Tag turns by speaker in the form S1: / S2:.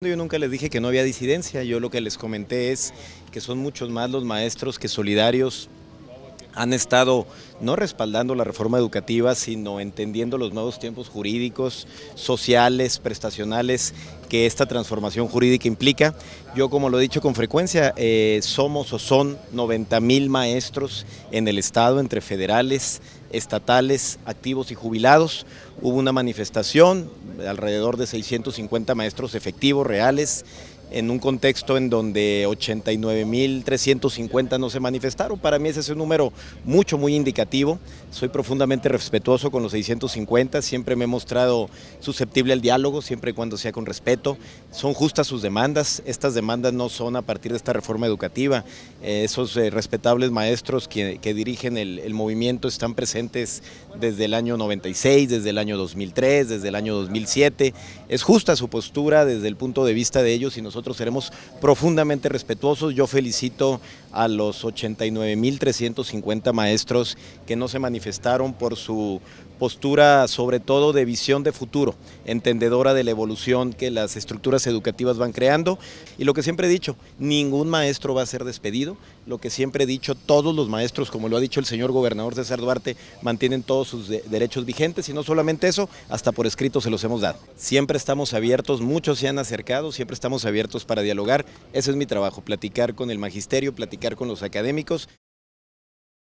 S1: Yo nunca les dije que no había disidencia, yo lo que les comenté es que son muchos más los maestros que solidarios han estado no respaldando la reforma educativa, sino entendiendo los nuevos tiempos jurídicos, sociales, prestacionales que esta transformación jurídica implica. Yo, como lo he dicho con frecuencia, eh, somos o son 90 mil maestros en el Estado, entre federales, estatales, activos y jubilados. Hubo una manifestación, alrededor de 650 maestros efectivos reales en un contexto en donde 89.350 no se manifestaron. Para mí ese es un número mucho, muy indicativo. Soy profundamente respetuoso con los 650, siempre me he mostrado susceptible al diálogo, siempre y cuando sea con respeto. Son justas sus demandas, estas demandas no son a partir de esta reforma educativa. Eh, esos eh, respetables maestros que, dirigen el, el, movimiento están presentes desde el año 96, desde el año 2003, desde el año 2007. Es justa su postura desde el punto de vista de ellos y nosotros nosotros seremos profundamente respetuosos. Yo felicito a los 89.350 maestros que no se manifestaron por su postura sobre todo de visión de futuro, entendedora de la evolución que las estructuras educativas van creando. Y lo que siempre he dicho, ningún maestro va a ser despedido, lo que siempre he dicho, todos los maestros, como lo ha dicho el señor gobernador César Duarte, mantienen todos sus derechos vigentes y no solamente eso, hasta por escrito se los hemos dado. Siempre estamos abiertos, muchos se han acercado, siempre estamos abiertos para dialogar. Ese es mi trabajo, platicar con el magisterio, platicar con los académicos.